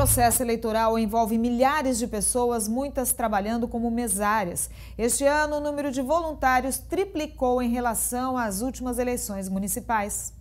processo eleitoral envolve milhares de pessoas, muitas trabalhando como mesárias. Este ano, o número de voluntários triplicou em relação às últimas eleições municipais.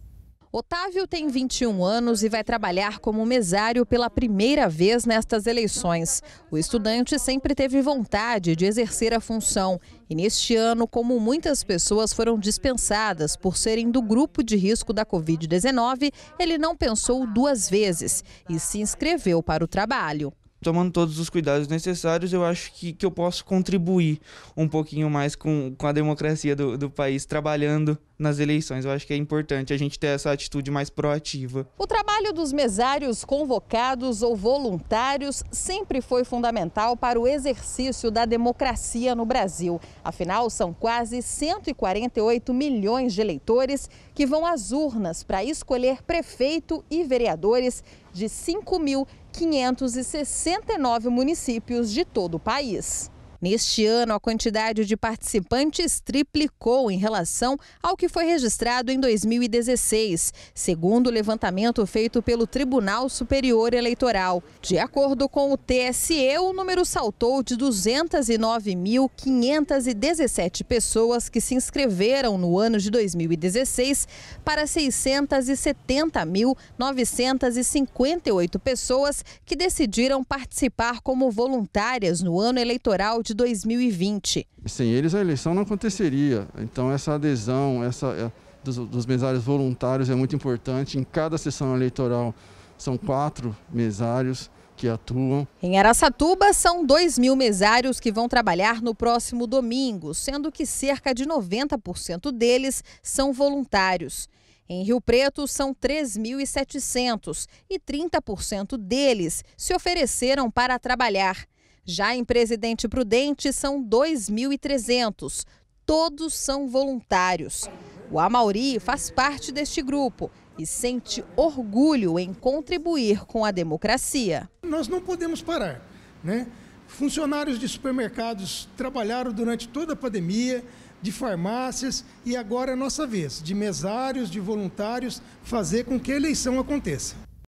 Otávio tem 21 anos e vai trabalhar como mesário pela primeira vez nestas eleições. O estudante sempre teve vontade de exercer a função e neste ano, como muitas pessoas foram dispensadas por serem do grupo de risco da Covid-19, ele não pensou duas vezes e se inscreveu para o trabalho tomando todos os cuidados necessários, eu acho que, que eu posso contribuir um pouquinho mais com, com a democracia do, do país, trabalhando nas eleições. Eu acho que é importante a gente ter essa atitude mais proativa. O trabalho dos mesários convocados ou voluntários sempre foi fundamental para o exercício da democracia no Brasil. Afinal, são quase 148 milhões de eleitores que vão às urnas para escolher prefeito e vereadores de 5.569 municípios de todo o país. Neste ano, a quantidade de participantes triplicou em relação ao que foi registrado em 2016, segundo o levantamento feito pelo Tribunal Superior Eleitoral. De acordo com o TSE, o número saltou de 209.517 pessoas que se inscreveram no ano de 2016 para 670.958 pessoas que decidiram participar como voluntárias no ano eleitoral de de 2020. Sem eles, a eleição não aconteceria. Então, essa adesão essa, é, dos, dos mesários voluntários é muito importante. Em cada sessão eleitoral, são quatro mesários que atuam. Em Araçatuba, são 2 mil mesários que vão trabalhar no próximo domingo, sendo que cerca de 90% deles são voluntários. Em Rio Preto, são 3.700 e 30% deles se ofereceram para trabalhar. Já em Presidente Prudente, são 2.300. Todos são voluntários. O Amauri faz parte deste grupo e sente orgulho em contribuir com a democracia. Nós não podemos parar, né? Funcionários de supermercados trabalharam durante toda a pandemia, de farmácias e agora é nossa vez, de mesários, de voluntários, fazer com que a eleição aconteça.